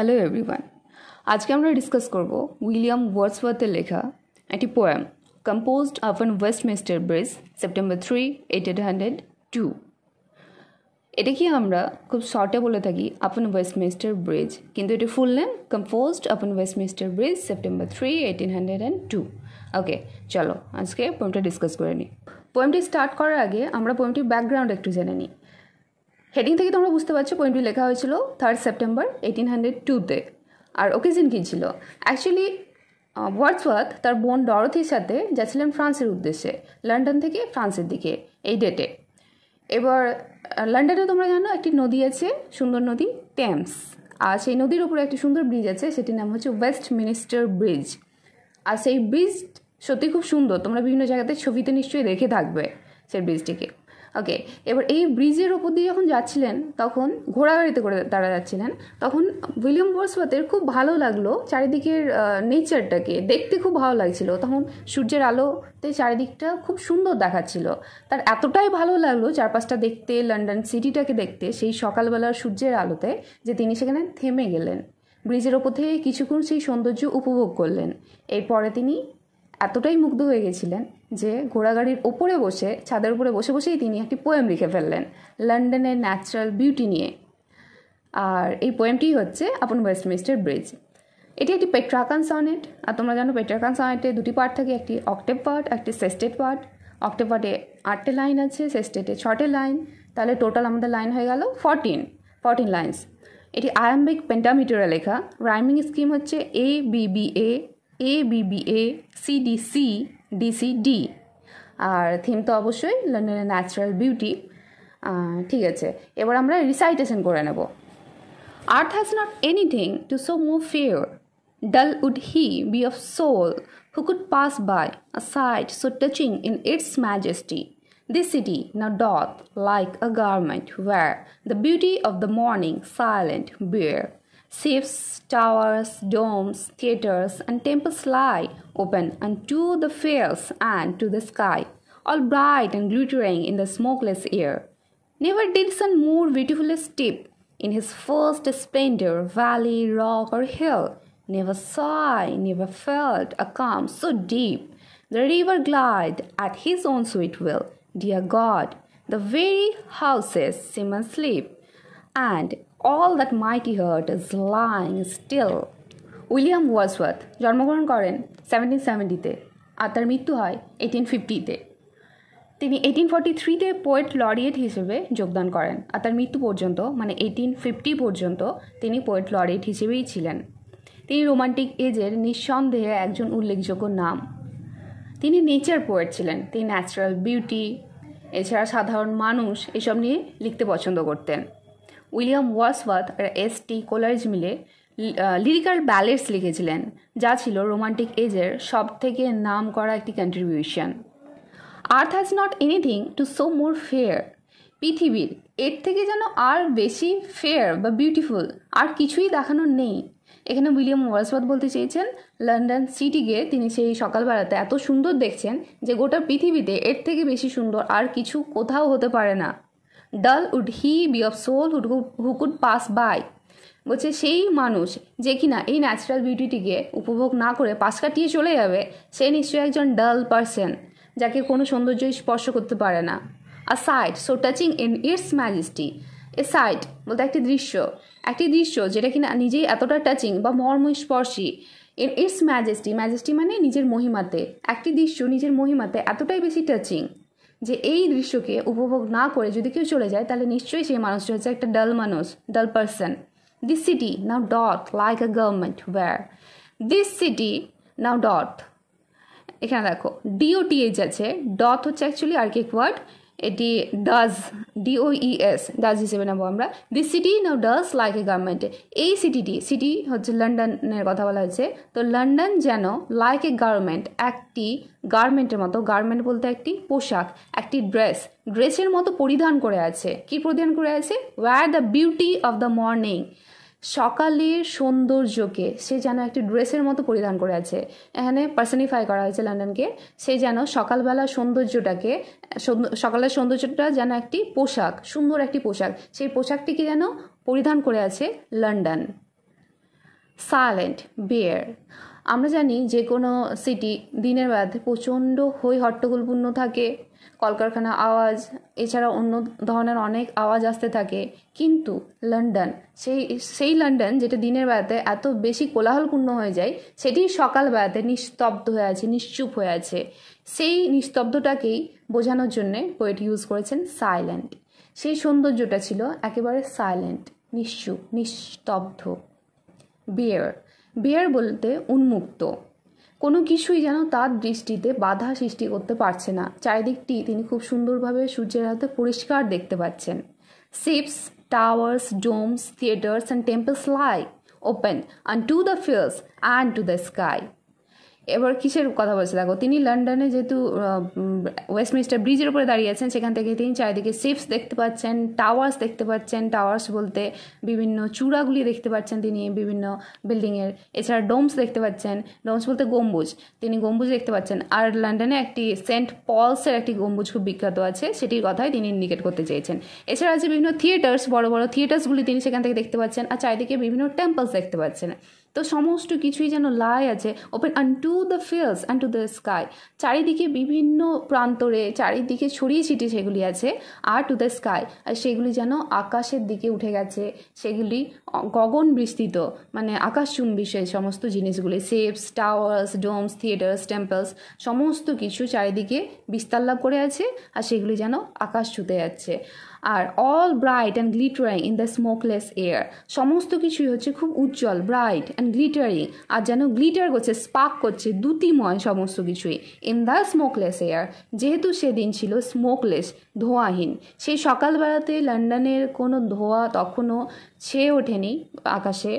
Hello everyone আজকে আমরা discuss করব উইলিয়াম ওয়ার্সওয়ার্থের লেখা একটি poem composed upon Westminster Bridge September three eighteen hundred two এটা কি আমরা খুব শর্টে বলে থাকি আপন মিস্টার ব্রিজ কিন্তু এটা full name composed upon Westminster Bridge September three eighteen hundred and two okay চলো আজকে পোয়েমটা ডিসকাস করে নিই পোয়েমটি স্টার্ট করার আগে আমরা পোয়েমটির ব্যাকগ্রাউন্ড একটু জেনে নিই হেডিং থেকে তোমরা বুঝতে পারছো পয়েন্টটি লেখা হয়েছিল থার্ড সেপ্টেম্বর এইটিন হান্ড্রেড টুতে আর ওকেজন কী ছিল অ্যাকচুয়ালি ওয়ার্ডসওয়ার্থ তার বোন ডরথির সাথে যাচ্ছিলেন ফ্রান্সের উদ্দেশ্যে লন্ডন থেকে ফ্রান্সের দিকে এই ডেটে এবার লন্ডনে তোমরা জানো একটি নদী আছে সুন্দর নদী টেমস আর সেই নদীর উপরে একটি সুন্দর ব্রিজ আছে সেটির নাম হচ্ছে ওয়েস্ট মিনিস্টার ব্রিজ আর সেই ব্রিজ সত্যি খুব সুন্দর তোমরা বিভিন্ন জায়গাতে ছবিতে নিশ্চয়ই দেখে থাকবে সেই ব্রিজটিকে ওকে এবার এই ব্রিজের ওপর দিয়ে যখন যাচ্ছিলেন তখন ঘোড়াগাড়িতে করে তারা যাচ্ছিলেন তখন উইলিয়াম বোর্সওয়াতের খুব ভালো লাগলো চারিদিকের নেচারটাকে দেখতে খুব ভালো লাগছিল তখন সূর্যের আলোতে চারিদিকটা খুব সুন্দর দেখাচ্ছিল তার এতটাই ভালো লাগলো চারপাশটা দেখতে লন্ডন সিটিটাকে দেখতে সেই সকালবেলার সূর্যের আলোতে যে তিনি সেখানে থেমে গেলেন ব্রিজের ওপর থেকে কিছুক্ষণ সেই সৌন্দর্য উপভোগ করলেন এরপরে তিনি এতটাই মুগ্ধ হয়ে গেছিলেন যে ঘোড়াগাড়ির ওপরে বসে ছাদের উপরে বসে বসেই তিনি একটি পোয়েম লিখে ফেললেন লন্ডনের ন্যাচারাল বিউটি নিয়ে আর এই পোয়েমটি হচ্ছে আপন ওয়েস্টমিস্টার ব্রিজ এটি একটি পেট্রাকান সনেট আর তোমরা জানো পেট্রাকান সনেটে দুটি পার্ট থাকে একটি অক্টেভ পার্ট একটি সেস্টেড পার্ট অক্টেভ পার্টে আটটে লাইন আছে সেস্টেটে ছটে লাইন তাহলে টোটাল আমাদের লাইন হয়ে গেল ফর্টিন ফর্টিন লাইন্স এটি আয়াম্বিক পেন্টামিটারে লেখা রাইমিং স্কিম হচ্ছে A B B A A B B A C D C D C D আর থিম তো অবশ্যই লন্ডনের ন্যাচারাল বিউটি ঠিক আছে এবার আমরা রিসাইটেশন করে নেব Earth has not anything to show more fair dull would he be of soul who could pass by a sight so touching in its majesty. This city now doth like a garment wear the beauty of the morning silent bear. Ships, towers, domes, theatres, and temples lie open unto the fields and to the sky, all bright and glittering in the smokeless air. Never did sun more beautifully steep in his first splendor, valley, rock, or hill. Never saw never felt a calm so deep. The river glide at his own sweet will. Dear God, the very houses seem asleep, and all that mighty heart is lying still William Wordsworth জন্মগ্রহণ করেন seventeen সেভেন্টিতে আর তার মৃত্যু হয় eighteen ফিফটিতে তিনি eighteen forty থ্রিতে poet laureate হিসেবে যোগদান করেন আর তার মৃত্যু পর্যন্ত মানে এইটিন ফিফটি পর্যন্ত তিনি পোয়েট লরিয়েট হিসেবেই ছিলেন তিনি রোমান্টিক এজের নিঃসন্দেহে একজন উল্লেখযোগ্য নাম তিনি নেচার পোয়েট ছিলেন তিনি ন্যাচারাল বিউটি এছাড়া সাধারণ মানুষ এসব নিয়ে লিখতে পছন্দ করতেন উইলিয়াম ওয়াসওয়াথ আর এস টি কোলার্জ মিলে লিরিক্যাল ব্যালেটস লিখেছিলেন যা ছিল রোমান্টিক এজের সব থেকে নাম করা একটি contribution Earth has not anything to show more fair পৃথিবীর এর থেকে যেন আর বেশি ফেয়ার বা বিউটিফুল আর কিছুই দেখানোর নেই এখানে উইলিয়াম ওয়ার্সওয়ার্থ বলতে চেয়েছেন লন্ডন সিটিকে তিনি সেই সকালবেলাতে এত সুন্দর দেখছেন যে গোটা পৃথিবীতে এর থেকে বেশি সুন্দর আর কিছু কোথাও হতে পারে না dull would he be of soul would who could pass by বলছে সেই মানুষ যে কিনা এই ন্যাচারাল বিউটিটিকে উপভোগ না করে পাশ কাটিয়ে চলে যাবে সে নিশ্চয়ই একজন ডাল পার্সন যাকে কোনো সৌন্দর্যই স্পর্শ করতে পারে না a sight so touching in its majesty a sight বলতে একটি দৃশ্য একটি দৃশ্য যেটা কিনা নিজেই এতটা টাচিং বা মর্ম স্পর্শী ইন ইটস ম্যাজেস্টি ম্যাজেস্টি মানে নিজের মহিমাতে একটি দৃশ্য নিজের মহিমাতে এতটাই বেশি টাচিং যে এই দৃশ্যকে উপভোগ না করে যদি কেউ চলে যায় তাহলে নিশ্চয়ই সেই মানুষটি হচ্ছে একটা ডাল মানুষ dull person this city now doth like a garment wear this city now doth এখানে দেখো ডিওটিএইচ আছে ডট হচ্ছে অ্যাকচুয়ালি আর কি ওয়ার্ড এটি ডাজ ডিওইএস ডাজ হিসেবে নেবো আমরা the city now does like a garment এই সিটিটি সিটি হচ্ছে লন্ডনের কথা বলা হয়েছে তো লন্ডন যেন লাইক এ গার্মেন্ট একটি গার্মেন্টের মতো গার্মেন্ট বলতে একটি পোশাক একটি ড্রেস ড্রেসের মতো পরিধান করে আছে কি পরিধান করে আছে wear the beauty of the morning সকালের সৌন্দর্যকে সে যেন একটি ড্রেসের মতো পরিধান করে আছে এখানে পার্সনিফাই করা হয়েছে লন্ডনকে সে যেন সকালবেলা সৌন্দর্যটাকে সকালের সৌন্দর্যটা যেন একটি পোশাক সুন্দর একটি পোশাক সেই পোশাকটিকে যেন পরিধান করে আছে লন্ডন সাইলেন্ট বিয়ার আমরা জানি যে কোনো সিটি দিনের বেলাতে প্রচণ্ড হই হট্টগোলপূর্ণ থাকে কলকারখানা আওয়াজ এছাড়া অন্য ধরনের অনেক আওয়াজ আসতে থাকে কিন্তু লন্ডন সেই সেই লন্ডন যেটা দিনের বেলাতে এত বেশি কোলাহলপূর্ণ হয়ে যায় সেটি সকাল বেলাতে নিস্তব্ধ হয়ে আছে নিশ্চুপ হয়ে আছে সেই নিস্তব্ধটাকেই বোঝানোর জন্যে পোয়েট ইউজ করেছেন সাইলেন্ট সেই সৌন্দর্যটা ছিল একেবারে সাইলেন্ট নিশ্চুপ নিস্তব্ধ বিয়ার বিয়ার বলতে উন্মুক্ত কোনো কিছুই যেন তার দৃষ্টিতে বাধা সৃষ্টি করতে পারছে না চারিদিকটি তিনি খুব সুন্দরভাবে সূর্যের হাতে পরিষ্কার দেখতে পাচ্ছেন ships towers domes theatres and temples lie open and to the fields and to the sky এবার কিসের কথা বলছে দেখো তিনি লন্ডনে যেহেতু ওয়েস্টমিনিস্টার ব্রিজের উপরে দাঁড়িয়ে আছেন সেখান থেকে তিনি চারিদিকে সিপস দেখতে পাচ্ছেন টাওয়ার্স দেখতে পাচ্ছেন টাওয়ার্স বলতে বিভিন্ন চূড়াগুলি দেখতে পাচ্ছেন তিনি বিভিন্ন বিল্ডিংয়ের এছাড়া ডোমস দেখতে পাচ্ছেন ডোমস বলতে গম্বুজ তিনি গম্বুজ দেখতে পাচ্ছেন আর লন্ডনে একটি সেন্ট পলসের একটি গম্বুজ খুব বিখ্যাত আছে সেটির কথাই তিনি ইন্ডিকেট করতে চেয়েছেন এছাড়া আছে বিভিন্ন থিয়েটার্স বড় বড় থিয়েটার্সগুলি তিনি সেখান থেকে দেখতে পাচ্ছেন আর চারিদিকে বিভিন্ন টেম্পলস দেখতে পাচ্ছেন তো সমস্ত কিছুই যেন লাই আছে open and to the fields and to the sky চারিদিকে বিভিন্ন প্রান্তরে চারিদিকে ছড়িয়ে ছিটিয়ে সেগুলি আছে আর টু দ্য স্কাই আর সেগুলি যেন আকাশের দিকে উঠে গেছে সেগুলি গগন বিস্তৃত মানে আকাশচুম্বী সেই সমস্ত জিনিসগুলি ships towers domes theatres temples সমস্ত কিছু চারিদিকে বিস্তার লাভ করে আছে আর সেগুলি যেন আকাশ ছুতে যাচ্ছে আর all bright and glittering in the smokeless air সমস্ত কিছুই হচ্ছে খুব উজ্জ্বল ব্রাইট অ্যান্ড গ্লিটারিং আর যেন গ্লিটার করছে স্পার্ক করছে দ্যুতিময় সমস্ত কিছুই ইন দ্য স্মোকলেস এয়ার যেহেতু সেদিন ছিল স্মোকলেস ধোঁয়াহীন সেই সকালবেলাতে লন্ডনের কোনো ধোঁয়া তখনও ছেয়ে ওঠেনি আকাশে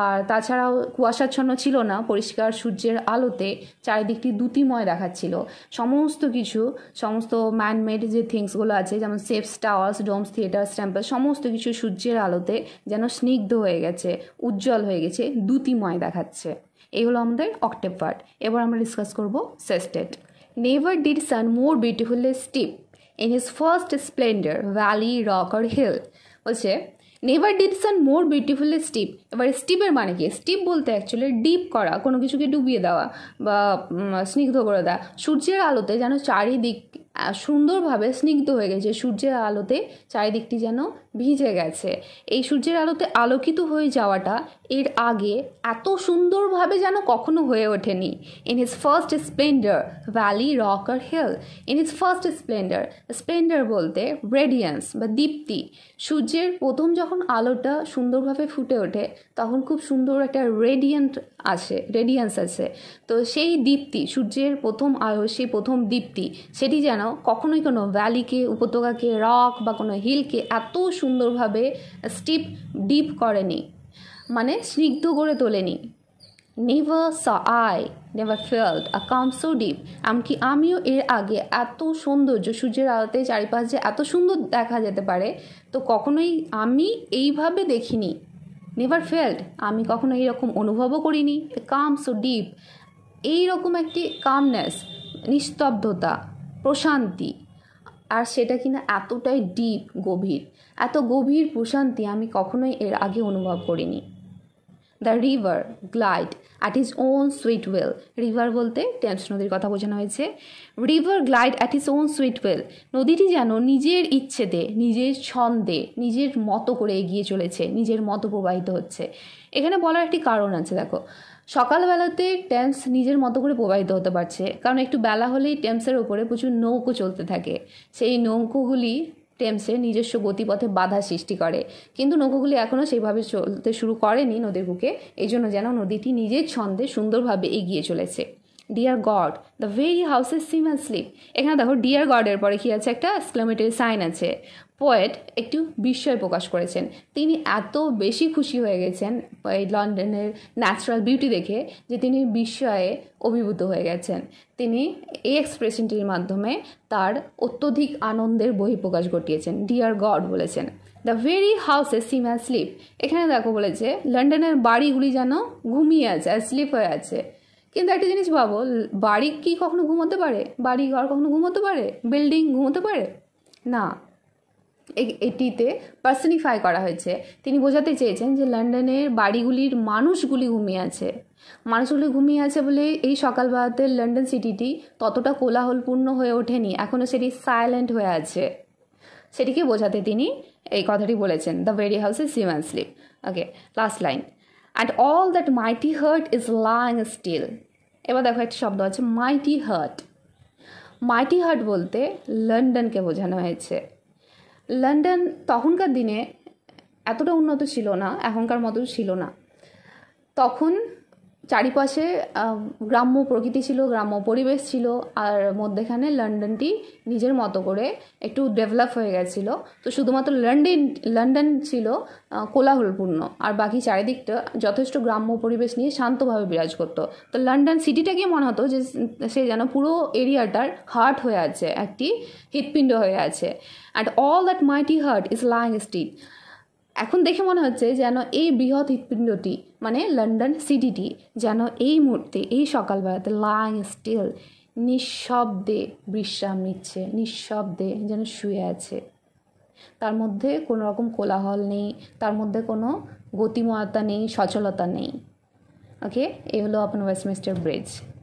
আর তাছাড়াও কুয়াশাচ্ছন্ন ছিল না পরিষ্কার সূর্যের আলোতে চারিদিকটি দ্যুতিময় দেখাচ্ছিল সমস্ত কিছু সমস্ত ম্যানমেড যে থিংসগুলো আছে যেমন ships towers domes theatre temples সমস্ত কিছু সূর্যের আলোতে যেন স্নিগ্ধ হয়ে গেছে উজ্জ্বল হয়ে গেছে দ্যুতিময় দেখাচ্ছে এই হলো আমাদের অক্টেভ পার্ট এবার আমরা ডিসকাস করব sestet never did sun more beautifully steep in his first splendour valley rock আর হিল বলছে never did sun more beautiful steep এবার স্টিপের মানে কি স্টিপ বলতে অ্যাকচুয়ালি ডিপ করা কোনো কিছুকে ডুবিয়ে দেওয়া বা স্নিগ্ধ করে দেওয়া সূর্যের আলোতে যেন চারিদিক সুন্দরভাবে স্নিগ্ধ হয়ে গেছে সূর্যের আলোতে চারিদিকটি যেন ভিজে গেছে এই সূর্যের আলোতে আলোকিত হয়ে যাওয়াটা এর আগে এত সুন্দরভাবে যেন কখনো হয়ে ওঠেনি in his first splendour valley rock আর hill in his first splendour splendour বলতে রেডিয়েন্স বা দীপ্তি সূর্যের প্রথম যখন আলোটা সুন্দরভাবে ফুটে ওঠে তখন খুব সুন্দর একটা রেডিয়েন্ট আসে রেডিয়েন্স আছে তো সেই দীপ্তি সূর্যের প্রথম আলো সেই প্রথম দীপ্তি সেটি যেন কখনোই কোনো ভ্যালিকে উপত্যকাকে রক বা কোনো হিলকে এত সুন্দরভাবে স্টিপ ডিপ করেনি মানে স্নিগ্ধ করে তোলেনি never saw I never felt a calm so deep এমনকি আমিও এর আগে এত সৌন্দর্য সূর্যের আলোতে চারিপাশ যে এত সুন্দর দেখা যেতে পারে তো কখনোই আমি এইভাবে দেখিনি নেভার ফেল্ড আমি কখনো এইরকম অনুভবও করিনি কাম সো ডিপ এইরকম একটি কামনেস নিস্তব্ধতা প্রশান্তি আর সেটা কিনা এতটাই ডিপ গভীর এত গভীর প্রশান্তি আমি কখনোই এর আগে অনুভব করিনি the river glide at his own sweet will river বলতে টেন্স নদীর কথা বোঝানো হয়েছে river glide at his own sweet will নদীটি যেন নিজের ইচ্ছেতে নিজের ছন্দে নিজের মতো করে এগিয়ে চলেছে নিজের মতো প্রবাহিত হচ্ছে এখানে বলার একটি কারণ আছে দেখো সকালবেলাতে ট্যাম্পস নিজের মতো করে প্রবাহিত হতে পারছে কারণ একটু বেলা হলেই ট্যাম্পসের ওপরে প্রচুর নৌকো চলতে থাকে সেই নৌকোগুলি টেমসের নিজস্ব গতিপথে বাধা সৃষ্টি করে কিন্তু নৌকোগুলি এখনও সেইভাবে চলতে শুরু করেনি নদীর বুকে এই জন্য যেন নদীটি নিজের ছন্দে সুন্দরভাবে এগিয়ে চলেছে dear God the very houses seem and sleep এখানে দেখো ডিয়ার গডের পরে কী আছে একটা এক্সক্লামেটারি সাইন আছে পোয়েট একটু বিস্ময় প্রকাশ করেছেন তিনি এত বেশি খুশি হয়ে গেছেন এই লন্ডনের ন্যাচারাল বিউটি দেখে যে তিনি বিস্ময়ে অভিভূত হয়ে গেছেন তিনি এই এক্সপ্রেশনটির মাধ্যমে তার অত্যধিক আনন্দের বহিঃপ্রকাশ ঘটিয়েছেন ডিয়ার গড বলেছেন the very houses uh slip এখানে দেখো বলেছে লন্ডনের বাড়িগুলি যেন ঘুমিয়ে আছে আর স্লিপ হয়ে আছে কিন্তু একটা জিনিস ভাবো বাড়ি কি কখনো ঘুমোতে পারে বাড়ি ঘর কখনো ঘুমোতে পারে বিল্ডিং ঘুমোতে পারে না এটিতে পার্সনিফাই করা হয়েছে তিনি বোঝাতে চেয়েছেন যে লন্ডনের বাড়িগুলির মানুষগুলি ঘুমিয়ে আছে মানুষগুলি ঘুমিয়ে আছে বলে এই সকালবেলাতে লন্ডন সিটিটি ততটা কোলাহলপূর্ণ হয়ে ওঠেনি এখনও সেটি সাইলেন্ট হয়ে আছে সেটিকে বোঝাতে তিনি এই কথাটি বলেছেন the very house is human sleep okay last line and all that mighty heart is lying still এবার দেখো একটা শব্দ আছে মাইটি হার্ট মাইটি হার্ট বলতে লন্ডনকে বোঝানো হয়েছে লন্ডন তখনকার দিনে এতটা উন্নত ছিল না এখনকার মতো ছিল না তখন চারিপাশে গ্রাম্য প্রকৃতি ছিল গ্রাম্য পরিবেশ ছিল আর মধ্যেখানে লন্ডনটি নিজের মতো করে একটু ডেভেলপ হয়ে গেছিলো তো শুধুমাত্র লন্ডন লন্ডন ছিল কোলাহলপূর্ণ আর বাকি চারিদিকটা যথেষ্ট গ্রাম্য পরিবেশ নিয়ে শান্তভাবে বিরাজ করতো তো লন্ডন সিটিটাকে মনে হতো যে সে যেন পুরো এরিয়াটার হার্ট হয়ে আছে একটি হৃৎপিণ্ড হয়ে আছে and all that mighty heart is lying still এখন দেখে মনে হচ্ছে যেন এই বৃহৎ হৃৎপিণ্ডটি মানে লন্ডন সিটিটি যেন এই মুহূর্তে এই সকালবেলাতে লাইং স্টিল নিঃশব্দে বিশ্রাম নিচ্ছে নিঃশব্দে যেন শুয়ে আছে তার মধ্যে কোনো রকম কোলাহল নেই তার মধ্যে কোনো গতিময়তা নেই সচলতা নেই ওকে এ হলো আপনার ওয়েস্টমিস্টার ব্রিজ